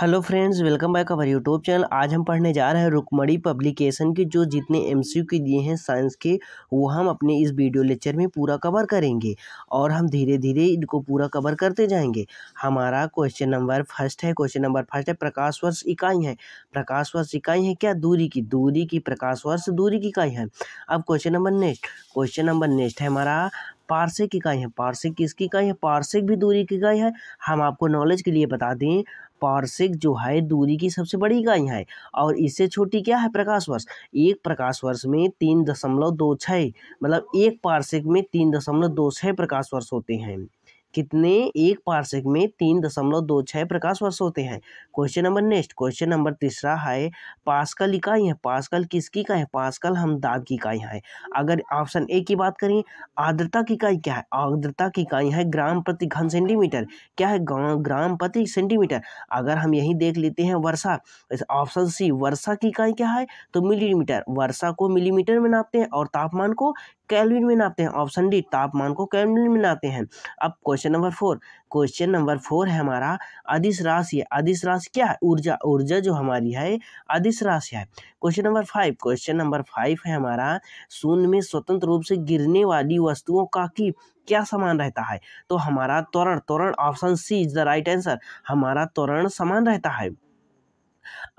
hello friends welcome back our YouTube channel आज हम पढ़ने जा रहे हैं रुकमणी पब्लिकेशन के जो जितने के दिए हैं साइंस के वो हम अपने इस वीडियो लेक्चर में पूरा कवर करेंगे और हम धीरे धीरे इनको पूरा कवर करते जाएंगे हमारा क्वेश्चन नंबर फर्स्ट है क्वेश्चन नंबर फर्स्ट है प्रकाश वर्ष इकाई है प्रकाश वर्ष इकाई है क्या दूरी की दूरी की प्रकाश वर्ष दूरी की इकाई है अब question number next question number next है हमारा पार्सिक इकाई है पार्सिक किसकी इकाई है पार्सिक भी दूरी की इकाई है हम आपको नॉलेज के लिए बता दें पार्सिक जो है दूरी की सबसे बड़ी इकाई है और इससे छोटी क्या है प्रकाश वर्ष एक प्रकाश वर्ष में तीन दशमलव दो छः मतलब एक पार्सिक में तीन दशमलव दो छः प्रकाश वर्ष होते हैं कितने एक पार्षिक में तीन दशमलव दो छः प्रकाश वर्ष होते हैं question number next question number तीसरा है पास्कल इकाई है पास्कल किसकी इकाई है पास्कल हम दाब की इकाई है अगर ऑप्शन ए की बात करें आर्द्रता की इकाई क्या है आर्द्रता की इकाई है ग्राम प्रति घन सेंटीमीटर क्या है ग्राम प्रति सेंटीमीटर अगर हम यही देख लेते हैं वर्षा ऑप्शन सी वर्षा की इकाई क्या है तो मिलीमीटर वर्षा को मिलीमीटर में नापते हैं और तापमान को कैलविन में नापते हैं ऑप्शन डी तापमान को कैलविन में नापते हैं अब question number four question number four है हमारा अधिश राशि है अधिश राशि क्या है ऊर्जा ऊर्जा जो हमारी है अधिश राशि है question number five question number five है हमारा शून्य में स्वतंत्र रूप से गिरने वाली वस्तुओं का की क्या समान रहता है तो हमारा त्वरण त्वरण option C is the right answer हमारा त्वरण समान रहता है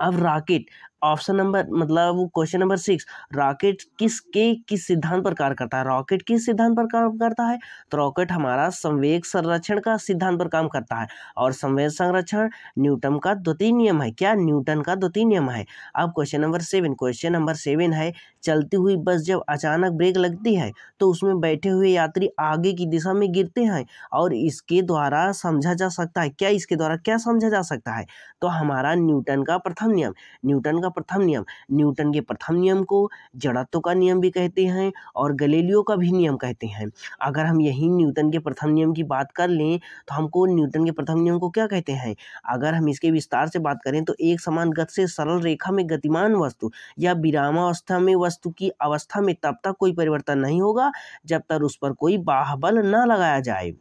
अब राकेट ऑप्शन नंबर मतलब क्वेश्चन नंबर सिक्स रॉकेट किसके किस सिद्धांत पर कार्य करता है रॉकेट किस सिद्धांत पर काम करता है तो रॉकेट हमारा संवेग संरक्षण का सिद्धांत पर काम करता है और संवेद संरक्षण न्यूटन का द्वितीय नियम है क्या न्यूटन का द्वितीय नियम है अब question number seven question number seven है चलती हुई बस जब अचानक ब्रेक लगती है तो उसमें बैठे हुए यात्री आगे की दिशा में गिरते हैं और इसके द्वारा समझा जा सकता है क्या इसके द्वारा क्या समझा जा सकता है तो हमारा न्यूटन का प्रथम नियम न्यूटन का का प्रथम नियम न्यूटन के प्रथम नियम को जड़त्व का नियम भी कहते हैं और गलेलियो का भी नियम कहते हैं अगर हम यही न्यूटन के प्रथम नियम की बात कर लें तो हमको न्यूटन के प्रथम नियम को क्या कहते हैं अगर हम इसके विस्तार से बात करें तो एक समान गत से सरल रेखा में गतिमान वस्तु या विरामावस्था में वस्तु की अवस्था में तब तक कोई परिवर्तन नहीं होगा जब तक उस पर कोई बाह बल न लगाया जाए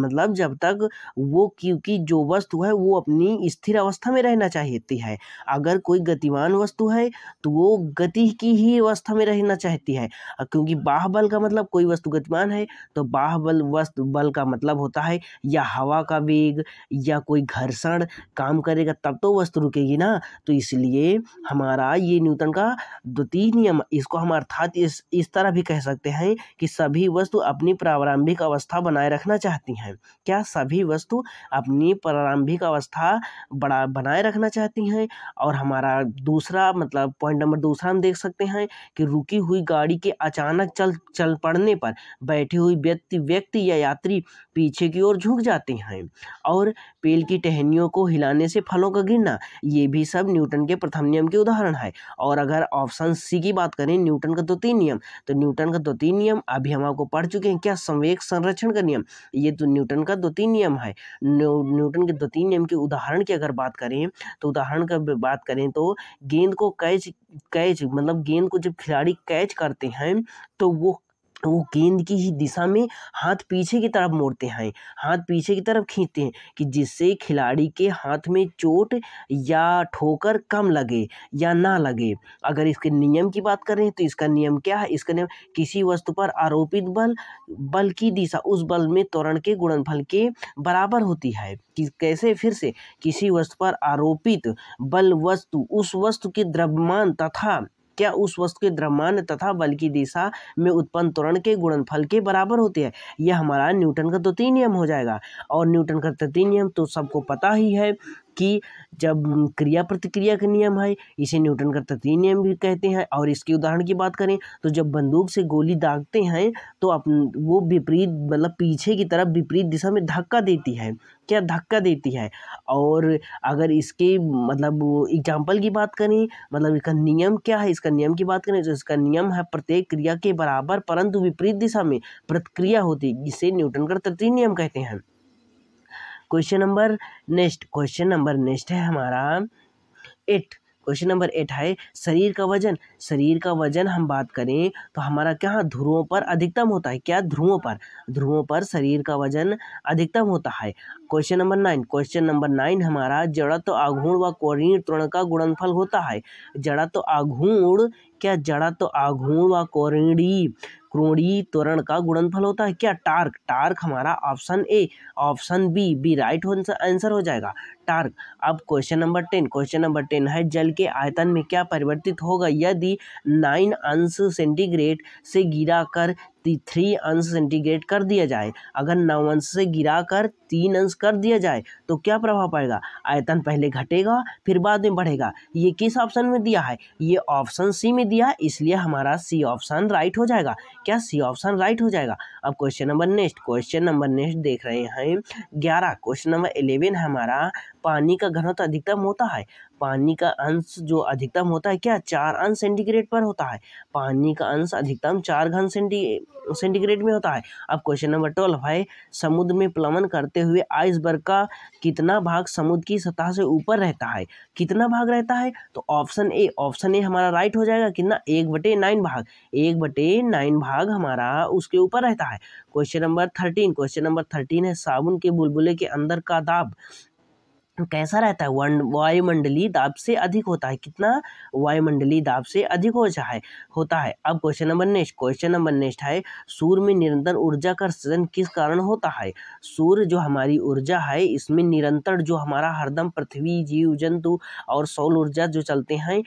मतलब जब तक वो क्योंकि जो वस्तु है वो अपनी स्थिर अवस्था में रहना चाहती है अगर कोई गतिमान वस्तु है तो वो गति की ही अवस्था में रहना चाहती है क्योंकि बाह बल का मतलब कोई वस्तु गतिमान है तो बाह बल वस्तु बल का मतलब होता है या हवा का वेग या कोई घर्षण काम करेगा तब तो वस्तु रुकेगी ना तो इसलिए हमारा ये न्यूटन का द्वितीय नियम इसको हम अर्थात इस इस तरह भी कह सकते हैं कि सभी वस्तु अपनी प्रारंभिक अवस्था बनाए रखना चाहती हैं है क्या सभी वस्तु अपनी प्रारंभिक अवस्था बड़ा बनाए रखना चाहती हैं और हमारा दूसरा मतलब पॉइंट नंबर दूसरा हम देख सकते हैं कि रुकी हुई गाड़ी के अचानक चल चल पड़ने पर बैठे हुई व्यक्ति व्यक्ति या यात्री पीछे की ओर झुक जाती हैं और पेल की टहनियों को हिलाने से फलों का गिरना ये भी सब न्यूटन के प्रथम नियम के उदाहरण है और अगर ऑप्शन सी की बात करें न्यूटन का द्वितीय तो नियम तो न्यूटन का द्वितीय तो नियम अभी हम आपको पढ़ चुके हैं क्या संवेक संरक्षण का नियम ये तो न्यूटन का द्वितीय नियम है न्यूटन के द्वितीय नियम के उदाहरण की अगर बात करें तो उदाहरण का बात करें तो गेंद को कैच कैच मतलब गेंद को जब खिलाड़ी कैच करते हैं तो वो तो वो गेंद की ही दिशा में हाथ पीछे की तरफ मोड़ते हैं हाथ पीछे की तरफ खींचते हैं कि जिससे खिलाड़ी के हाथ में चोट या ठोकर कम लगे या ना लगे अगर इसके नियम की बात करें तो इसका नियम क्या है इसका नियम किसी वस्तु पर आरोपित बल बल की दिशा उस बल में त्वरण के गुणनफल के बराबर होती है कि कैसे फिर से किसी वस्तु पर आरोपित बल वस्तु उस वस्तु के द्रव्यमान तथा क्या उस वस्तु के द्रव्यमान तथा बल की दिशा में उत्पन्न त्वरण के गुणनफल के बराबर होते हैं यह हमारा न्यूटन का द्वितीय नियम हो जाएगा और न्यूटन का तृतीय नियम तो सबको पता ही है कि जब क्रिया प्रतिक्रिया का नियम है इसे न्यूटन का तृतीय नियम भी कहते हैं और इसके उदाहरण की बात करें तो जब बंदूक से गोली दागते हैं तो अप वो विपरीत मतलब पीछे की तरफ विपरीत दिशा में धक्का देती है क्या धक्का देती है और अगर इसके मतलब एग्जाम्पल की बात करें मतलब इसका नियम क्या है इसका नियम की बात करें तो इसका नियम है प्रत्येक क्रिया के बराबर परंतु विपरीत दिशा में प्रतिक्रिया होती जिसे न्यूटन का तृतीय नियम कहते हैं question number next question number next है हमारा एट क्वेश्चन नंबर एट है शरीर का वजन शरीर का वजन हम बात करें तो हमारा क्या ध्रुवों पर अधिकतम होता है क्या ध्रुवों पर ध्रुवों पर शरीर का वजन अधिकतम होता है question number nine question number nine हमारा जड़त्व तो आघूर्ण व कोरीण तृण का गुणनफल होता है जड़त्व तो आघूर्ण क्या जड़त्व तो आघूर्ण व कोरीणी क्रोड़ी त्वरण का गुणनफल होता है क्या टार्क टार्क हमारा option A option B B right answer हो जाएगा टार्क अब question number ten question number ten है जल के आयतन में क्या परिवर्तित होगा यदि नाइन अंश सेंटीग्रेड से गिरा कर थ्री अंश इंटीग्रेट कर दिया जाए अगर नौ अंश से गिरा कर तीन अंश कर दिया जाए तो क्या प्रभाव पड़ेगा आयतन पहले घटेगा फिर बाद में बढ़ेगा ये किस ऑप्शन में दिया है ये ऑप्शन सी में दिया है इसलिए हमारा सी ऑप्शन राइट हो जाएगा क्या सी ऑप्शन राइट हो जाएगा अब question number next question number next देख रहे हैं ग्यारह क्वेश्चन नंबर इलेवन हमारा पानी का घनत्व अधिकतम होता है पानी का अंश जो अधिकतम होता है क्या चार अंश सेंटीग्रेड पर होता है पानी का अंश अधिकतम चार घन सेंटी सेंटीग्रेड में होता है अब क्वेश्चन नंबर ट्वेल्व है समुद्र में प्लवन करते हुए आइसबर्ग का कितना भाग समुद्र की सतह से ऊपर रहता है कितना भाग रहता है तो ऑप्शन ए ऑप्शन ए हमारा राइट हो जाएगा कितना एक बटे नाइन भाग एक बटे नाइन भाग हमारा उसके ऊपर रहता है question number thirteen question number thirteen है साबुन के बुलबुले के अंदर का दाब तो कैसा रहता है वायुमंडलीय दाब से अधिक होता है कितना वायुमंडलीय दाब से अधिक हो जाए होता है अब question number next question number next है सूर्य में निरंतर ऊर्जा का सृजन किस कारण होता है सूर्य जो हमारी ऊर्जा है इसमें निरंतर जो हमारा हरदम पृथ्वी जीव जंतु और सौर ऊर्जा जो चलते हैं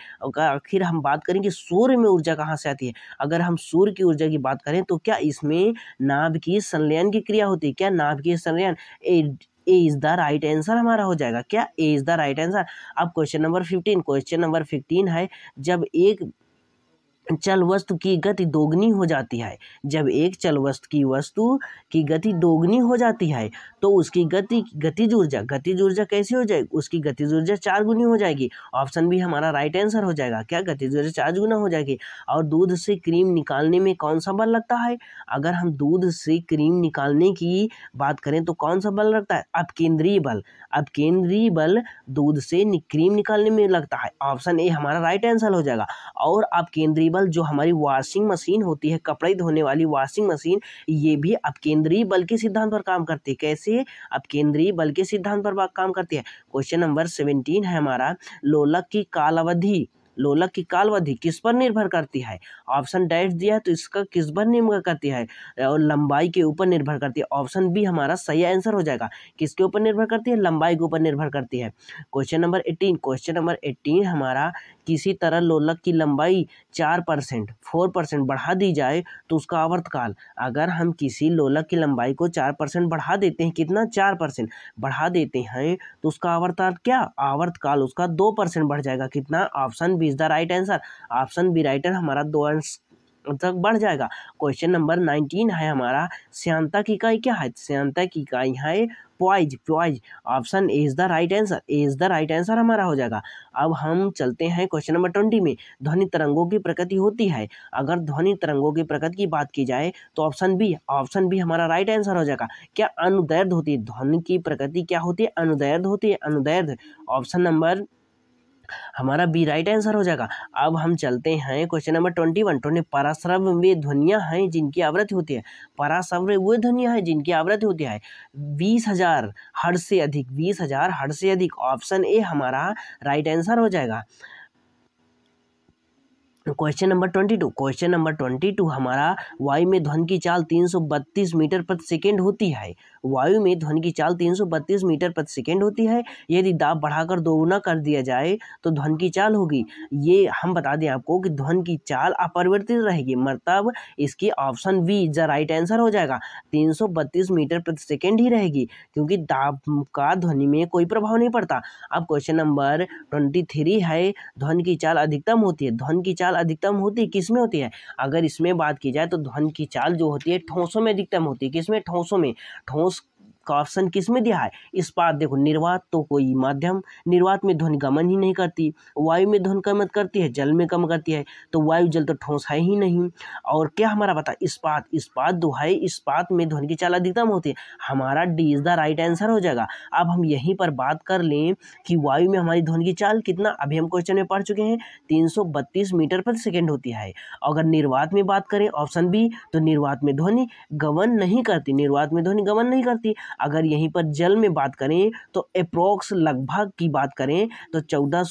आखिर हम बात करें कि सूर्य में ऊर्जा कहाँ से आती है अगर हम सूर्य की ऊर्जा की बात करें तो क्या इसमें नाभ की संलयन की क्रिया होती है क्या नाभ की संलयन A is the right answer हमारा हो जाएगा क्या A is the right answer अब question number fifteen question number fifteen है जब एक चल वस्तु की गति दोगुनी हो जाती है जब एक चल वस्तु की वस्तु की गति दोगुनी हो जाती है तो उसकी गति गतिज ऊर्जा गतिज ऊर्जा कैसी हो जाएगी उसकी गतिज ऊर्जा चार गुनी हो जाएगी ऑप्शन भी हमारा राइट आंसर हो जाएगा क्या गतिज ऊर्जा चार गुना हो जाएगी और दूध से क्रीम निकालने में कौन सा बल लगता है अगर हम दूध से क्रीम निकालने की बात करें तो कौन सा बल लगता है अब केंद्रीय बल अब केंद्रीय बल दूध से क्रीम निकालने में लगता है ऑप्शन ए हमारा राइट आंसर हो जाएगा और अब केंद्रीय बल जो हमारी वॉशिंग मशीन होती है कपड़े धोने वाली वॉशिंग मशीन ये भी अब केंद्रीय बल के सिद्धांत पर काम करती है कैसे से अब केंद्रीय बल के सिद्धांत पर काम करती है क्वेश्चन नंबर सेवेंटीन है हमारा लोलक की कालावधि लोलक की कालावधि किस पर निर्भर करती है ऑप्शन डैश दिया है तो इसका किस पर निर्भर करती है और लंबाई के ऊपर निर्भर करती है ऑप्शन बी हमारा सही आंसर हो जाएगा किसके ऊपर निर्भर करती है लंबाई के ऊपर निर्भर करती है question number eighteen question number eighteen हमारा किसी तरह लोलक की लंबाई चार परसेंट फोर परसेंट बढ़ा दी जाए तो उसका आवर्तकाल अगर हम किसी लोलक की लंबाई को चार परसेंट बढ़ा देते हैं कितना चार परसेंट बढ़ा देते हैं तो उसका आवर्तकाल क्या आवर्तकाल उसका दो परसेंट बढ़ जाएगा कितना option B is the right answer option B writer हमारा दो आंसर तक बढ़ जाएगा क्वेश्चन नंबर नाइनटीन है हमारा श्यांता की इकाई क्या है श्यांता की इकाई है poise poise option A is the right answer A is the right answer हमारा हो जाएगा अब हम चलते हैं क्वेश्चन नंबर ट्वेंटी में ध्वनि तरंगों की प्रकृति होती है अगर ध्वनि तरंगों की प्रकृति की बात की जाए तो ऑप्शन बी ऑप्शन बी हमारा राइट आंसर हो जाएगा क्या अनुदैर्ध होती है ध्वनि की प्रकृति क्या होती है अनुदैर्ध होती है अनुदैर्ध ऑप्शन नंबर हमारा बी राइट आंसर हो जाएगा अब हम चलते हैं question number twenty one twenty पराश्रव वे ध्वनियाँ हैं जिनकी आवृत्ति होती है पराश्रव वे ध्वनियाँ हैं जिनकी आवृत्ति होती है बीस हज़ार हर से अधिक बीस हज़ार हर से अधिक ऑप्शन ए हमारा राइट आंसर हो जाएगा question number twenty two question number twenty two हमारा वायु में ध्वनि की चाल तीन सौ बत्तीस मीटर प्रति सेकेंड होती है वायु में ध्वनि की चाल 332 मीटर प्रति सेकेंड होती है यदि दाब बढ़ाकर दोगुना कर दिया जाए तो ध्वनि की चाल होगी ये हम बता दें आपको कि ध्वनि की चाल अपरिवर्तित रहेगी मतलब इसकी option B the right answer हो जाएगा 332 मीटर प्रति सेकेंड ही रहेगी क्योंकि दाब का ध्वनि में कोई प्रभाव नहीं पड़ता अब क्वेश्चन नंबर ट्वेंटी थ्री है ध्वनि की चाल अधिकतम होती है ध्वनि की चाल अधिकतम होती है किसमें होती है अगर इसमें बात की जाए तो ध्वनि की चाल जो होती है ठोसों में अधिकतम होती है किसमें ठोसों में ठोस का ऑप्शन किस में दिया है इस्पात देखो निर्वात तो कोई माध्यम निर्वात में ध्वनि गमन ही नहीं करती वायु में ध्वनि कम करती है जल में कम करती है तो वायु जल तो ठोस है ही नहीं और क्या हमारा बता इस्पात इस्पात दो है इस्पात में ध्वनि की चाल अधिकतम होती है हमारा D is the right answer हो जाएगा अब हम यहीं पर बात कर लें कि वायु में हमारी ध्वनि की चाल कितना अभी हम क्वेश्चन में पढ़ चुके हैं तीन मीटर पर सेकेंड होती है अगर निर्वात में बात करें ऑप्शन बी तो निर्वात में ध्वनि गमन नहीं करती निर्वात में ध्वनि गमन नहीं करती अगर यहीं पर जल में बात करें तो अप्रोक्स लगभग की बात करें तो चौदह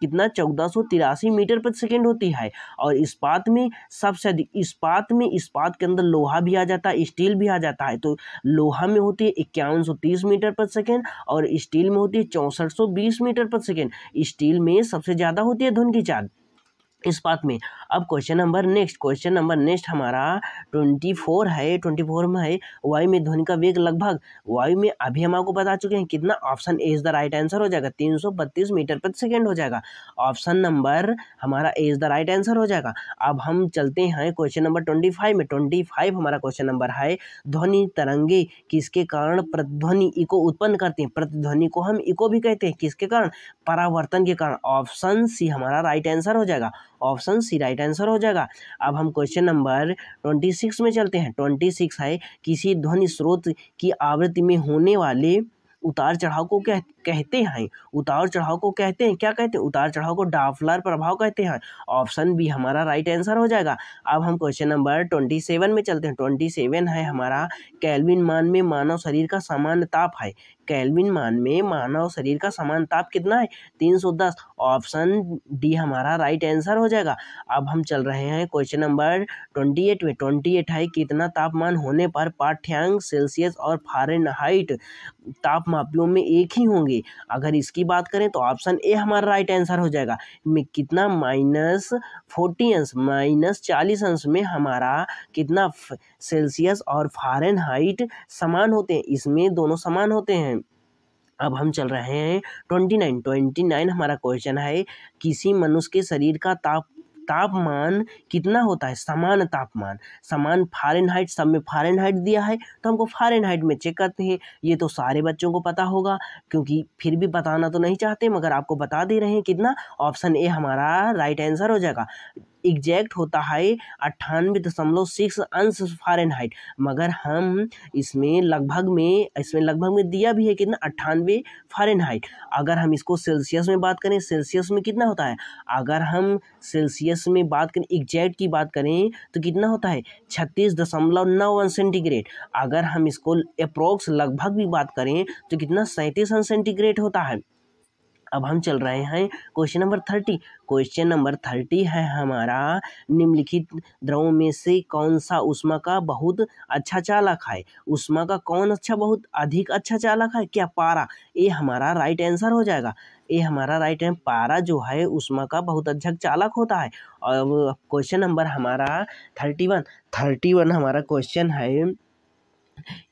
कितना चौदह मीटर पर सेकेंड होती है और इस्पात में सबसे अधिक इस्पात में इस्पात के अंदर लोहा भी आ जाता है स्टील भी आ जाता है तो लोहा में होती है इक्यावन मीटर पर सेकेंड और स्टील में होती है चौंसठ मीटर पर सेकेंड स्टील में सबसे ज़्यादा होती है धुन की चाल इस बात में अब question number next question number next हमारा ट्वेंटी फोर है ट्वेंटी फोर में है वायु में ध्वनि का वेग लगभग वायु में अभी हम आपको बता चुके हैं कितना option A is the right answer हो जाएगा तीन सौ बत्तीस मीटर प्रति सेकेंड हो जाएगा ऑप्शन नंबर हमारा A is the right answer हो जाएगा अब हम चलते हैं क्वेश्चन नंबर ट्वेंटी फाइव में ट्वेंटी फाइव हमारा क्वेश्चन नंबर है ध्वनि तरंगे किसके कारण प्रतिध्वनि इको उत्पन्न करते हैं प्रतिध्वनि को हम इको भी कहते हैं किसके कारण परावर्तन के कारण ऑप्शन सी हमारा राइट आंसर हो जाएगा ऑप्शन सी राइट आंसर हो जाएगा अब हम क्वेश्चन नंबर ट्वेंटी सिक्स में चलते हैं ट्वेंटी सिक्स है किसी ध्वनि स्रोत की आवृत्ति में होने वाले उतार चढ़ाव को क्या कहते हैं उतार चढ़ाव को कहते हैं क्या कहते हैं उतार चढ़ाव को डाफलर प्रभाव कहते हैं ऑप्शन बी हमारा राइट आंसर हो जाएगा अब हम क्वेश्चन नंबर ट्वेंटी सेवन में चलते हैं ट्वेंटी सेवन है हमारा कैलविन मान में मानव शरीर का सामान्य ताप है कैलविन मान में मानव शरीर का सामान्य ताप कितना है तीन सौ दस ऑप्शन डी हमारा राइट आंसर हो जाएगा अब हम चल रहे हैं क्वेश्चन नंबर ट्वेंटी एट में ट्वेंटी एट है कितना तापमान होने पर पाठ्यांग सेल्सियस और फारेनहाइट तापमापियों में एक ही होंगे होंगे अगर इसकी बात करें तो ऑप्शन ए हमारा राइट आंसर हो जाएगा में कितना माइनस फोर्टी अंश माइनस चालीस अंश में हमारा कितना सेल्सियस और फारेन हाइट समान होते हैं इसमें दोनों समान होते हैं अब हम चल रहे हैं ट्वेंटी नाइन ट्वेंटी नाइन हमारा क्वेश्चन है किसी मनुष्य के शरीर का ताप तापमान कितना होता है समान तापमान समान फारेनहाइट सब में फारेनहाइट दिया है तो हमको फारेनहाइट में चेक करते हैं ये तो सारे बच्चों को पता होगा क्योंकि फिर भी बताना तो नहीं चाहते मगर आपको बता दे रहे हैं कितना ऑप्शन ए हमारा राइट आंसर हो जाएगा एग्जैक्ट होता है अट्ठानवे दशमलव सिक्स अंश फारेनहाइट मगर हम इसमें लगभग में इसमें लगभग में दिया भी है कितना अट्ठानवे फारेनहाइट अगर हम इसको सेल्सियस में बात करें सेल्सियस में कितना होता है अगर हम सेल्सियस में बात करें एग्जैक्ट की बात करें तो कितना होता है छत्तीस दशमलव नौ अंश सेंटीग्रेड अगर हम इसको अप्रोक्स लगभग भी बात करें तो कितना सैंतीस अंश सेंटीग्रेड होता है अब हम चल रहे हैं question number thirty question number thirty है हमारा निम्नलिखित द्रवों में से कौन सा उष्मा का बहुत अच्छा चालक है उष्मा का कौन अच्छा बहुत अधिक अच्छा चालक है क्या पारा ये हमारा राइट आंसर हो जाएगा ये हमारा राइट है पारा जो है उष्मा का बहुत अच्छा चालक होता है और क्वेश्चन नंबर हमारा थर्टी वन थर्टी वन हमारा क्वेश्चन है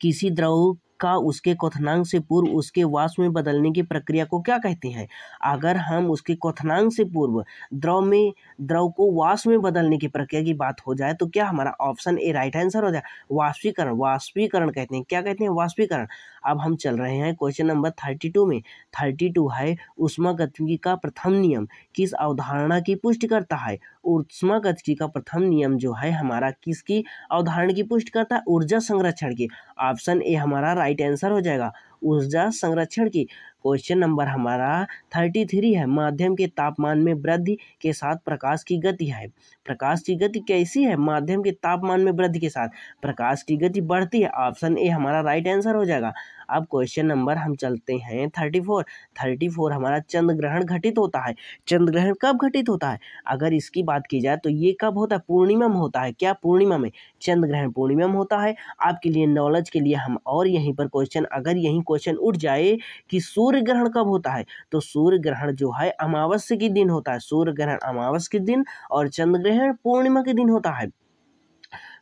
किसी द्रव का उसके क्वथनांक से पूर्व उसके वास में बदलने की प्रक्रिया को क्या कहते हैं अगर हम उसके क्वथनांक से पूर्व द्रव में द्रव को वाष्प में बदलने की प्रक्रिया की बात हो जाए तो क्या हमारा ऑप्शन ए राइट आंसर हो जाए वाष्पीकरण वाष्पीकरण कहते हैं क्या कहते हैं वाष्पीकरण अब हम चल रहे हैं क्वेश्चन नंबर थर्टी टू में थर्टी टू है उष्मागतिकी का प्रथम नियम किस अवधारणा की पुष्टि करता है उष्मागतिकी का प्रथम नियम जो है हमारा किसकी अवधारणा की पुष्टि करता है ऊर्जा संरक्षण की ऑप्शन ए हमारा राइट आंसर हो जाएगा ऊर्जा संरक्षण की क्वेश्चन नंबर हमारा थर्टी थ्री है माध्यम के तापमान में वृद्धि के साथ प्रकाश की गति है प्रकाश की गति कैसी है माध्यम के तापमान में वृद्धि के साथ प्रकाश की गति बढ़ती है ऑप्शन ए हमारा राइट आंसर हो जाएगा अब क्वेश्चन नंबर हम चलते हैं थर्टी फोर थर्टी फोर हमारा चंद्र ग्रहण घटित होता है चंद्र ग्रहण कब घटित होता है अगर इसकी बात की जाए तो ये कब होता है पूर्णिमा में होता है क्या पूर्णिमा में चंद्र ग्रहण पूर्णिमा में होता है आपके लिए नॉलेज के लिए हम और यहीं पर क्वेश्चन अगर यहीं क्वेश्चन उठ जाए कि सूर्य ग्रहण कब होता है तो सूर्य ग्रहण जो है अमावस्या के दिन होता है सूर्य ग्रहण अमावस के दिन और चंद्र ग्रहण पूर्णिमा के दिन होता है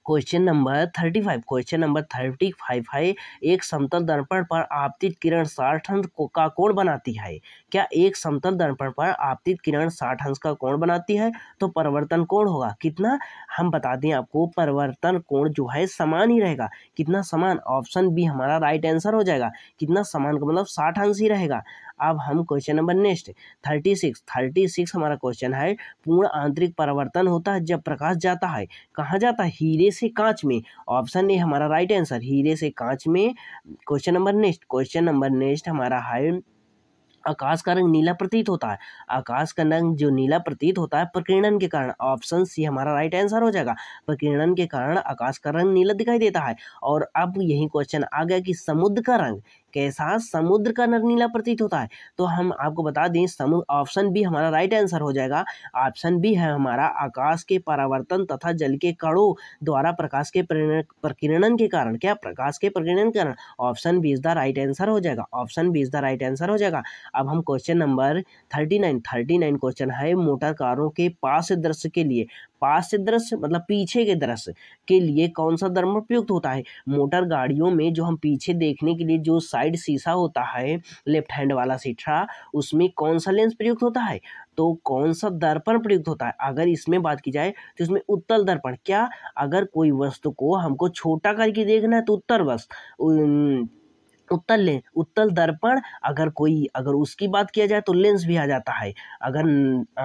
question number thirty five question number thirty five है एक समतल दर्पण पर आपतित किरण साठ का कोण बनाती है क्या एक समतल दर्पण पर आपतित किरण साठ अंश का कोण बनाती है तो परिवर्तन कोण होगा कितना हम बता दें आपको परिवर्तन कोण जो है समान ही रहेगा कितना समान ऑप्शन बी हमारा राइट आंसर हो जाएगा कितना समान का मतलब साठ अंश ही रहेगा अब हम question number next thirty six thirty six हमारा क्वेश्चन है पूर्ण आंतरिक परिवर्तन होता है जब प्रकाश जाता है कहाँ जाता है हीरे से कांच में ऑप्शन ए हमारा राइट आंसर हीरे से कांच में question number next question number next हमारा है आकाश का रंग नीला प्रतीत होता है आकाश का रंग जो नीला प्रतीत होता है प्रकीर्णन के कारण ऑप्शन सी हमारा राइट आंसर हो जाएगा प्रकीर्णन के कारण आकाश का रंग नीला दिखाई देता है और अब यही क्वेश्चन आ गया कि समुद्र का रंग कैसा समुद्र का नरनीला प्रतीत होता है तो हम आपको बता दें समुद्र ऑप्शन भी हमारा राइट आंसर हो जाएगा ऑप्शन भी है हमारा आकाश के परावर्तन तथा जल के कणों द्वारा प्रकाश के प्रकीर्णन के कारण क्या प्रकाश के प्रकीर्णन के कारण option B is the right answer हो जाएगा option B is the right answer हो जाएगा अब हम question number thirty nine thirty nine question है मोटर कारों के पास दृश्य के लिए पास से दृश्य मतलब पीछे के दृश्य के लिए कौन सा धर्म उपयुक्त होता है मोटर गाड़ियों में जो हम पीछे देखने के लिए जो साइड शीशा होता है लेफ्ट हैंड वाला शीशा उसमें कौन सा लेंस प्रयुक्त होता है तो कौन सा दर्पण प्रयुक्त होता है अगर इसमें बात की जाए तो इसमें उत्तल दर्पण क्या अगर कोई वस्तु को हमको छोटा करके देखना है तो उत्तर वस्तु उत्तल लें उत्तल दर्पण अगर कोई अगर उसकी बात किया जाए तो लेंस भी आ जाता है अगर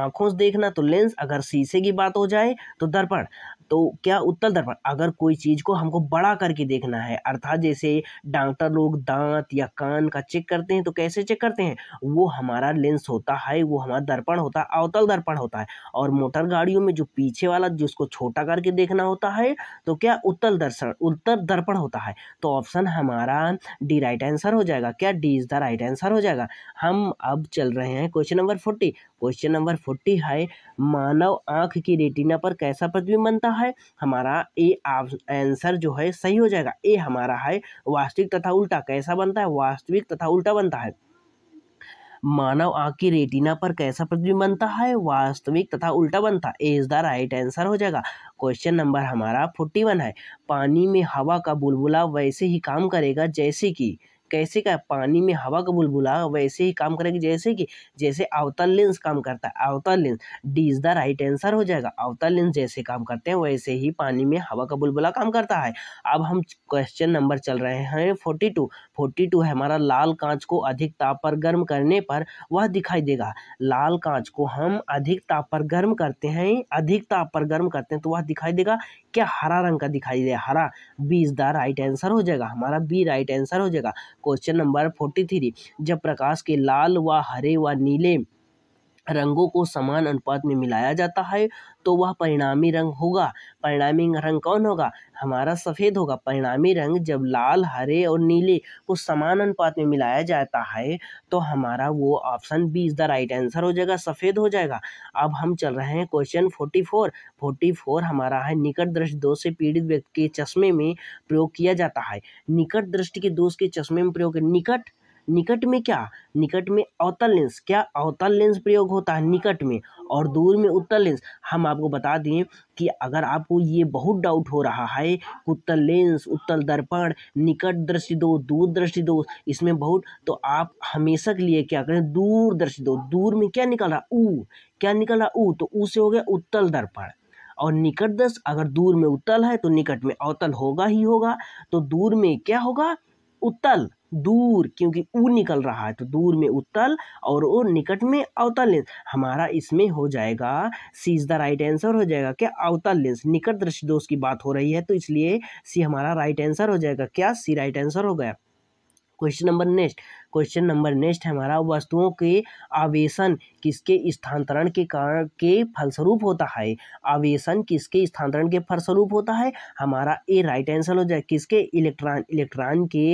आँखों से देखना तो लेंस अगर शीशे की बात हो जाए तो दर्पण तो क्या उत्तल दर्पण अगर कोई चीज़ को हमको बड़ा करके देखना है अर्थात जैसे डॉक्टर लोग दांत या कान का चेक करते हैं तो कैसे चेक करते हैं वो हमारा लेंस होता है वो हमारा दर्पण होता है अवतल दर्पण होता है और मोटर गाड़ियों में जो पीछे वाला जिसको छोटा करके देखना होता है तो क्या उत्तल दर्शन उत्तर दर्पण होता है तो ऑप्शन हमारा डिराइव राइट आंसर हो जाएगा क्या D is the right answer हो जाएगा हम अब चल रहे हैं question number forty question number forty है मानव आंख की रेटिना पर कैसा प्रतिबिंब बनता है हमारा ए आंसर जो है सही हो जाएगा ए हमारा है वास्तविक तथा उल्टा कैसा बनता है वास्तविक तथा उल्टा बनता है मानव आंख की रेटिना पर कैसा प्रतिबिंब बनता है वास्तविक तथा उल्टा बनता है इज द राइट आंसर हो जाएगा क्वेश्चन नंबर हमारा फोर्टी वन है पानी में हवा का बुलबुला वैसे ही काम करेगा जैसे कि कैसे का पानी में हवा का बुलबुला वैसे ही काम करेगी जैसे कि जैसे अवतल लेंस काम करता है अवतल lens D is the right answer हो जाएगा अवतल लेंस जैसे काम करते हैं वैसे ही पानी में हवा का बुलबुला काम करता है अब हम क्वेश्चन नंबर चल रहे हैं फोर्टी टू फोर्टी टू है हमारा लाल कांच को अधिक ताप पर गर्म करने पर वह दिखाई देगा लाल कांच को हम अधिक ताप पर गर्म करते हैं अधिक ताप पर गर्म करते हैं तो वह दिखाई देगा क्या हरा रंग का दिखाई दे हरा B is the right answer हो जाएगा हमारा बी राइट आंसर हो जाएगा क्वेश्चन नंबर फोर्टी थ्री जब प्रकाश के लाल व हरे व नीले रंगों को समान अनुपात में मिलाया जाता है तो वह परिणामी रंग होगा परिणामी रंग कौन होगा हमारा सफ़ेद होगा परिणामी रंग जब लाल हरे और नीले को समान अनुपात में मिलाया जाता है तो हमारा वो option B is the right answer हो जाएगा सफ़ेद हो जाएगा अब हम चल रहे हैं question forty four forty four हमारा है निकट दृष्टि दोष से पीड़ित व्यक्ति के चश्मे में प्रयोग किया जाता है निकट दृष्टि के दोष के चश्मे में प्रयोग निकट निकट में क्या निकट में अवतल लेंस क्या अवतल लेंस प्रयोग होता है निकट में और दूर में उत्तल लेंस हम आपको बता दें कि अगर आपको ये बहुत डाउट हो रहा है उत्तल लेंस उत्तल दर्पण निकट दृष्टि दो दूर दृष्टि दो इसमें बहुत तो आप हमेशा के लिए क्या करें दूर दृष्टि दो दूर में क्या निकल रहा ऊ क्या निकल रहा ऊ तो ऊ से हो गया उत्तल दर्पण और निकट दस अगर दूर में उत्तल है तो निकट में अवतल होगा ही होगा तो दूर में क्या होगा उत्तल दूर क्योंकि ऊ निकल रहा है तो दूर में उत्तल और ओ निकट में अवतल लेंस हमारा इसमें हो जाएगा C is the right answer हो जाएगा क्या अवतल लेंस निकट दृष्टि दोष की बात हो रही है तो इसलिए सी हमारा राइट आंसर हो जाएगा क्या सी राइट आंसर हो गया question number next question number next हमारा वस्तुओं के आवेशन किसके स्थानांतरण के कारण के फलस्वरूप होता है आवेशन किसके स्थानांतरण के फलस्वरूप होता है हमारा ए राइट आंसर हो जाए किसके इलेक्ट्रॉन इलेक्ट्रॉन के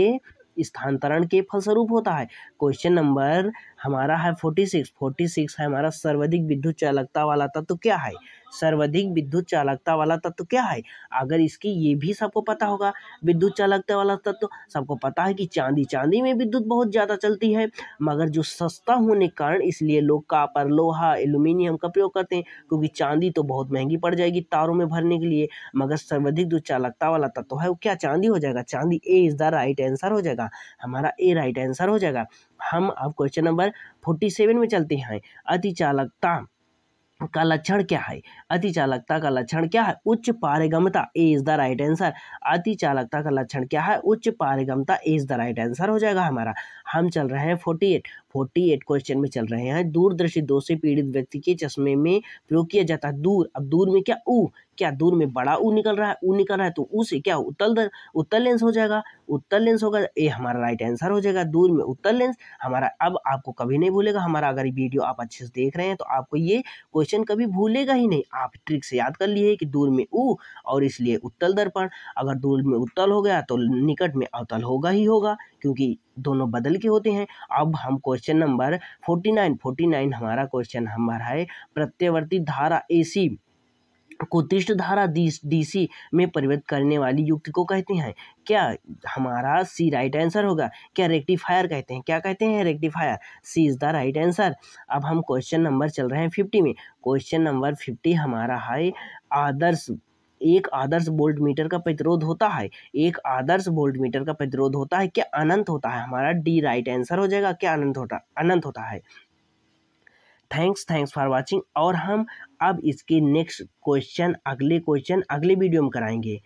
स्थानांतरण के फलस्वरूप होता है क्वेश्चन नंबर हमारा है फोर्टी सिक्स फोर्टी सिक्स है हमारा सर्वाधिक विद्युत चालकता वाला तत्व तो क्या है सर्वाधिक विद्युत चालकता वाला तत्व तो क्या है अगर इसकी ये भी सबको पता होगा विद्युत चालकता वाला तत्व तो सबको पता है कि चांदी चांदी में विद्युत बहुत ज़्यादा चलती है मगर जो सस्ता होने के कारण इसलिए लोग कापर लोहा एल्यूमिनियम का प्रयोग करते हैं क्योंकि चांदी तो बहुत महंगी पड़ जाएगी तारों में भरने के लिए मगर सर्वाधिक जो चालकता वाला तत्व है वो क्या चांदी हो जाएगा चांदी A is the right answer हो जाएगा हमारा ए राइट आंसर हो जाएगा हम अब question number number forty seven में चलते हैं अतिचालकता का लक्षण क्या है अतिचालकता का लक्षण क्या है उच्च पारगमता A is the right answer अतिचालकता का लक्षण क्या है उच्च पारगमता A is the right answer हो जाएगा हमारा हम चल रहे हैं forty eight forty eight question में चल रहे हैं दूरदर्शी दो से पीड़ित व्यक्ति के चश्मे में प्रयोग किया जाता है दूर अब दूर में क्या ऊ क्या दूर में बड़ा ऊ निकल रहा है ऊ निकल रहा है तो ऊ से क्या उत्तल उत्तल लेंस हो जाएगा उत्तल लेंस होगा ये हमारा राइट आंसर हो जाएगा दूर में उत्तल लेंस हमारा अब आपको कभी नहीं भूलेगा हमारा अगर वीडियो आप अच्छे से देख रहे हैं तो आपको ये क्वेश्चन कभी भूलेगा ही नहीं आप ट्रिक से याद कर लिए कि दूर में ऊ और इसलिए उत्तल दर्पण अगर दूर में उत्तल हो गया तो निकट में अवतल होगा ही होगा क्योंकि दोनों बदल के होते हैं अब हम question number forty nine forty nine हमारा क्वेश्चन हमारा है प्रत्यवर्ती धारा एसी को तिष्ट धारा सी में परिवर्तित करने वाली युक्ति को कहते हैं क्या हमारा सी राइट आंसर होगा क्या रेक्टिफायर कहते हैं क्या कहते हैं rectifier C is the right answer अब हम क्वेश्चन नंबर चल रहे हैं फिफ्टी में क्वेश्चन नंबर फिफ्टी हमारा है आदर्श एक आदर्श बोल्ट मीटर का प्रतिरोध होता है एक आदर्श बोल्ट मीटर का प्रतिरोध होता है क्या अनंत होता है हमारा डी राइट आंसर हो जाएगा क्या अनंत होता अनंत होता है थैंक्स थैंक्स फॉर वाचिंग और हम अब इसके नेक्स्ट क्वेश्चन अगले क्वेश्चन अगले वीडियो में कराएंगे